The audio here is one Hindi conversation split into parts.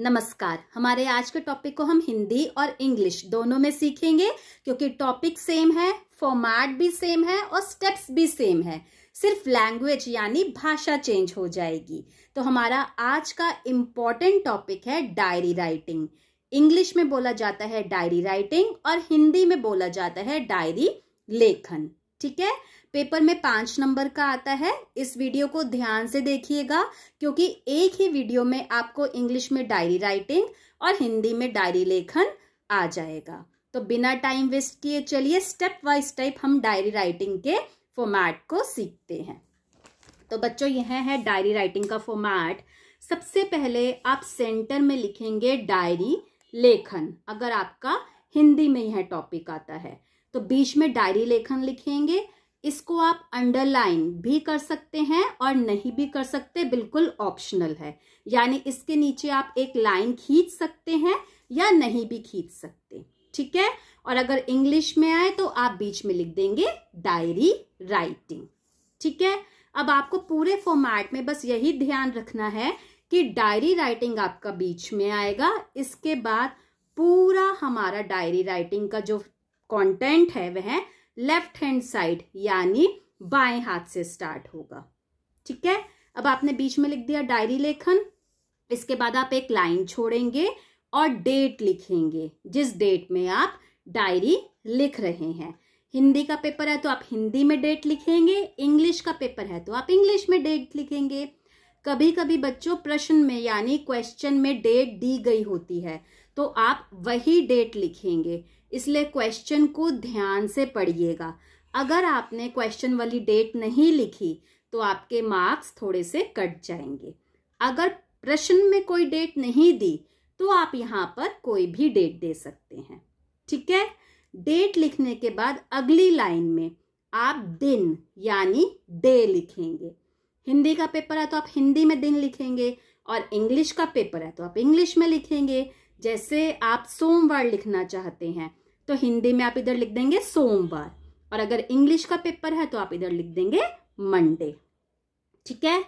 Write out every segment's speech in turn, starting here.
नमस्कार हमारे आज के टॉपिक को हम हिंदी और इंग्लिश दोनों में सीखेंगे क्योंकि टॉपिक सेम है फॉर्मेट भी सेम है और स्टेप्स भी सेम है सिर्फ लैंग्वेज यानी भाषा चेंज हो जाएगी तो हमारा आज का इम्पॉर्टेंट टॉपिक है डायरी राइटिंग इंग्लिश में बोला जाता है डायरी राइटिंग और हिंदी में बोला जाता है डायरी लेखन ठीक है पेपर में पांच नंबर का आता है इस वीडियो को ध्यान से देखिएगा क्योंकि एक ही वीडियो में आपको इंग्लिश में डायरी राइटिंग और हिंदी में डायरी लेखन आ जाएगा तो बिना टाइम वेस्ट किए चलिए स्टेप बाय स्टेप हम डायरी राइटिंग के फॉर्मेट को सीखते हैं तो बच्चों यह है डायरी राइटिंग का फॉर्मेट सबसे पहले आप सेंटर में लिखेंगे डायरी लेखन अगर आपका हिंदी में यह टॉपिक आता है तो बीच में डायरी लेखन लिखेंगे इसको आप अंडरलाइन भी कर सकते हैं और नहीं भी कर सकते बिल्कुल ऑप्शनल है यानी इसके नीचे आप एक लाइन खींच सकते हैं या नहीं भी खींच सकते ठीक है और अगर इंग्लिश में आए तो आप बीच में लिख देंगे डायरी राइटिंग ठीक है अब आपको पूरे फॉर्मेट में बस यही ध्यान रखना है कि डायरी राइटिंग आपका बीच में आएगा इसके बाद पूरा हमारा डायरी राइटिंग का जो कंटेंट है वह लेफ्ट हैंड साइड यानी बाएं हाथ से स्टार्ट होगा ठीक है अब आपने बीच में लिख दिया डायरी लेखन इसके बाद आप एक लाइन छोड़ेंगे और डेट लिखेंगे जिस डेट में आप डायरी लिख रहे हैं हिंदी का पेपर है तो आप हिंदी में डेट लिखेंगे इंग्लिश का पेपर है तो आप इंग्लिश में डेट लिखेंगे कभी कभी बच्चों प्रश्न में यानी क्वेश्चन में डेट दी गई होती है तो आप वही डेट लिखेंगे इसलिए क्वेश्चन को ध्यान से पढ़िएगा अगर आपने क्वेश्चन वाली डेट नहीं लिखी तो आपके मार्क्स थोड़े से कट जाएंगे अगर प्रश्न में कोई डेट नहीं दी तो आप यहाँ पर कोई भी डेट दे सकते हैं ठीक है डेट लिखने के बाद अगली लाइन में आप दिन यानी डे लिखेंगे हिंदी का पेपर है तो आप हिंदी में दिन लिखेंगे और इंग्लिश का पेपर है तो आप इंग्लिश में लिखेंगे जैसे आप सोमवार लिखना चाहते हैं तो हिंदी में आप इधर लिख देंगे सोमवार और अगर इंग्लिश का पेपर है तो आप इधर लिख देंगे मंडे ठीक है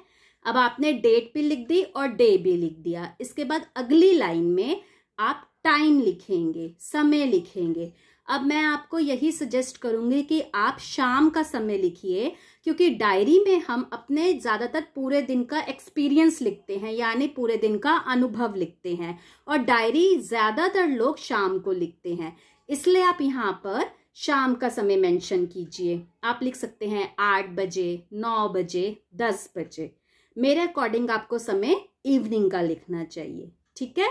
अब आपने डेट भी लिख दी और डे भी लिख दिया इसके बाद अगली लाइन में आप टाइम लिखेंगे समय लिखेंगे अब मैं आपको यही सजेस्ट करूंगी कि आप शाम का समय लिखिए क्योंकि डायरी में हम अपने ज़्यादातर पूरे दिन का एक्सपीरियंस लिखते हैं यानी पूरे दिन का अनुभव लिखते हैं और डायरी ज़्यादातर लोग शाम को लिखते हैं इसलिए आप यहाँ पर शाम का समय मेंशन कीजिए आप लिख सकते हैं आठ बजे नौ बजे दस बजे मेरे अकॉर्डिंग आपको समय इवनिंग का लिखना चाहिए ठीक है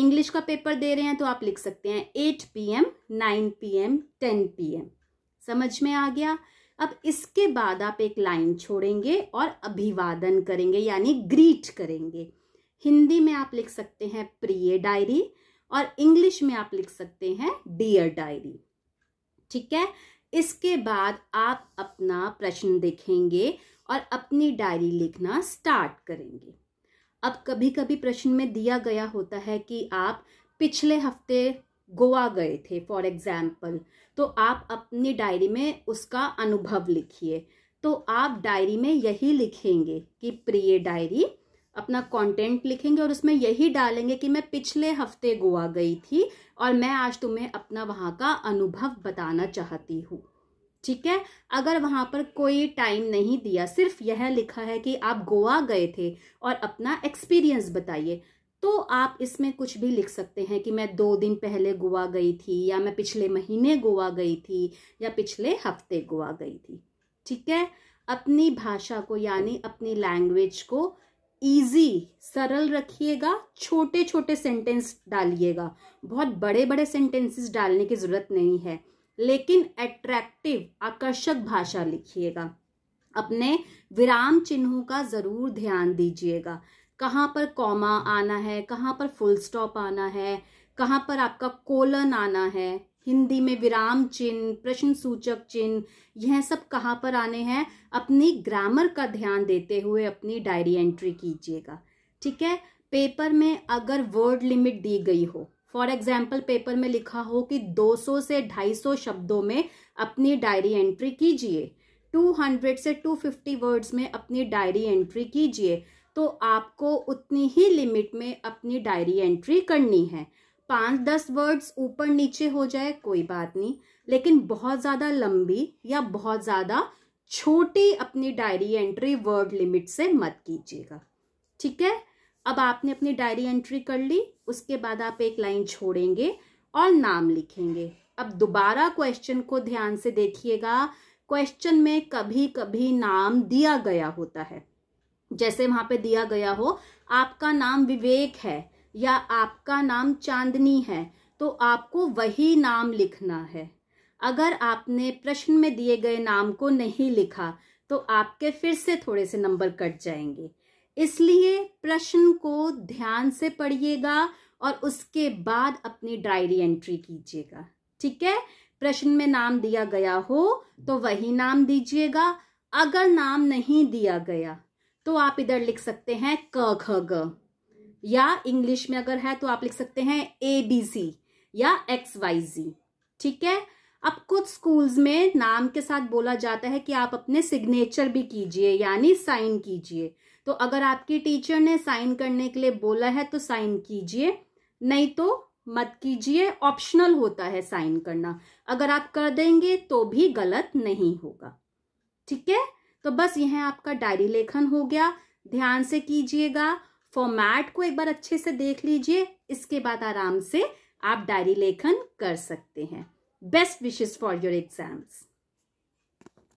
इंग्लिश का पेपर दे रहे हैं तो आप लिख सकते हैं eight P M nine P M ten P M समझ में आ गया अब इसके बाद आप एक लाइन छोड़ेंगे और अभिवादन करेंगे यानी ग्रीट करेंगे हिंदी में आप लिख सकते हैं प्रिय डायरी और इंग्लिश में आप लिख सकते हैं डियर डायरी ठीक है इसके बाद आप अपना प्रश्न देखेंगे और अपनी डायरी लिखना स्टार्ट करेंगे अब कभी कभी प्रश्न में दिया गया होता है कि आप पिछले हफ्ते गोवा गए थे फॉर एग्जाम्पल तो आप अपनी डायरी में उसका अनुभव लिखिए तो आप डायरी में यही लिखेंगे कि प्रिय डायरी अपना कंटेंट लिखेंगे और उसमें यही डालेंगे कि मैं पिछले हफ्ते गोवा गई थी और मैं आज तुम्हें अपना वहाँ का अनुभव बताना चाहती हूँ ठीक है अगर वहाँ पर कोई टाइम नहीं दिया सिर्फ यह लिखा है कि आप गोवा गए थे और अपना एक्सपीरियंस बताइए तो आप इसमें कुछ भी लिख सकते हैं कि मैं दो दिन पहले गोवा गई थी या मैं पिछले महीने गोवा गई थी या पिछले हफ्ते गोवा गई थी ठीक है अपनी भाषा को यानी अपनी लैंग्वेज को ईजी सरल रखिएगा छोटे छोटे सेंटेंस डालिएगा बहुत बड़े बड़े सेंटेंसेस डालने की ज़रूरत नहीं है लेकिन अट्रैक्टिव आकर्षक भाषा लिखिएगा अपने विराम चिन्हों का ज़रूर ध्यान दीजिएगा कहाँ पर कॉमा आना है कहाँ पर फुल स्टॉप आना है कहाँ पर आपका कोलन आना है हिंदी में विराम चिन्ह प्रश्न सूचक चिन्ह यह सब कहाँ पर आने हैं अपनी ग्रामर का ध्यान देते हुए अपनी डायरी एंट्री कीजिएगा ठीक है पेपर में अगर वर्ड लिमिट दी गई हो फॉर एग्जाम्पल पेपर में लिखा हो कि 200 से 250 शब्दों में अपनी डायरी एंट्री कीजिए 200 से 250 वर्ड्स में अपनी डायरी एंट्री कीजिए तो आपको उतनी ही लिमिट में अपनी डायरी एंट्री करनी है पाँच दस वर्ड्स ऊपर नीचे हो जाए कोई बात नहीं लेकिन बहुत ज़्यादा लंबी या बहुत ज़्यादा छोटी अपनी डायरी एंट्री वर्ड लिमिट से मत कीजिएगा ठीक है अब आपने अपनी डायरी एंट्री कर ली उसके बाद आप एक लाइन छोड़ेंगे और नाम लिखेंगे अब दोबारा क्वेश्चन को ध्यान से देखिएगा क्वेश्चन में कभी कभी नाम दिया गया होता है जैसे वहां पे दिया गया हो आपका नाम विवेक है या आपका नाम चांदनी है तो आपको वही नाम लिखना है अगर आपने प्रश्न में दिए गए नाम को नहीं लिखा तो आपके फिर से थोड़े से नंबर कट जाएंगे इसलिए प्रश्न को ध्यान से पढ़िएगा और उसके बाद अपनी डायरी एंट्री कीजिएगा ठीक है प्रश्न में नाम दिया गया हो तो वही नाम दीजिएगा अगर नाम नहीं दिया गया तो आप इधर लिख सकते हैं क ख ग या इंग्लिश में अगर है तो आप लिख सकते हैं ए बी सी या एक्स वाई जी ठीक है अब कुछ स्कूल्स में नाम के साथ बोला जाता है कि आप अपने सिग्नेचर भी कीजिए यानी साइन कीजिए तो अगर आपकी टीचर ने साइन करने के लिए बोला है तो साइन कीजिए नहीं तो मत कीजिए ऑप्शनल होता है साइन करना अगर आप कर देंगे तो भी गलत नहीं होगा ठीक है तो बस यह आपका डायरी लेखन हो गया ध्यान से कीजिएगा फॉर्मेट को एक बार अच्छे से देख लीजिए इसके बाद आराम से आप डायरी लेखन कर सकते हैं best wishes for your exams